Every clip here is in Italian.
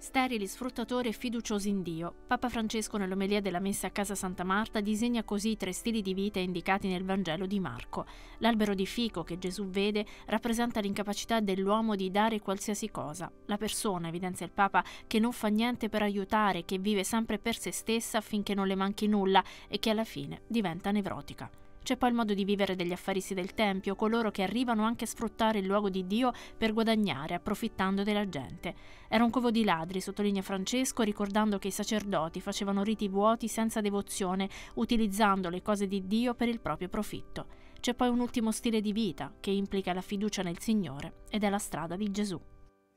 Sterili sfruttatori e fiduciosi in Dio, Papa Francesco nell'omelia della messa a casa Santa Marta disegna così i tre stili di vita indicati nel Vangelo di Marco. L'albero di fico che Gesù vede rappresenta l'incapacità dell'uomo di dare qualsiasi cosa. La persona, evidenzia il Papa, che non fa niente per aiutare, che vive sempre per se stessa affinché non le manchi nulla e che alla fine diventa nevrotica. C'è poi il modo di vivere degli affaristi del Tempio, coloro che arrivano anche a sfruttare il luogo di Dio per guadagnare, approfittando della gente. Era un covo di ladri, sottolinea Francesco, ricordando che i sacerdoti facevano riti vuoti senza devozione, utilizzando le cose di Dio per il proprio profitto. C'è poi un ultimo stile di vita che implica la fiducia nel Signore ed è la strada di Gesù.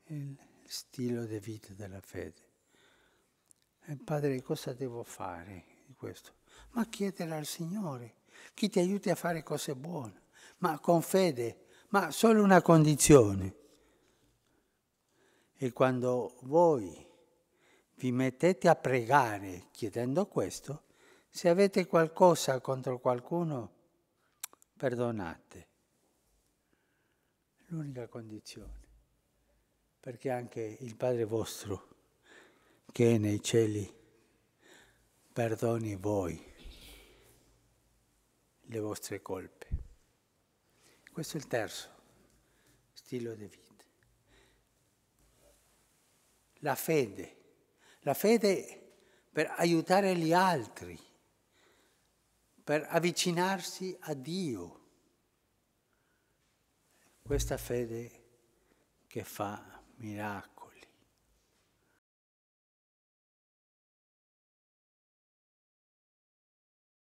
Il stile di vita della fede. E eh, padre, cosa devo fare di questo? Ma chiedere al Signore chi ti aiuti a fare cose buone, ma con fede, ma solo una condizione. E quando voi vi mettete a pregare chiedendo questo, se avete qualcosa contro qualcuno, perdonate. L'unica condizione, perché anche il Padre vostro che è nei cieli perdoni voi le vostre colpe. Questo è il terzo stile di vita. La fede. La fede per aiutare gli altri, per avvicinarsi a Dio. Questa fede che fa miracoli.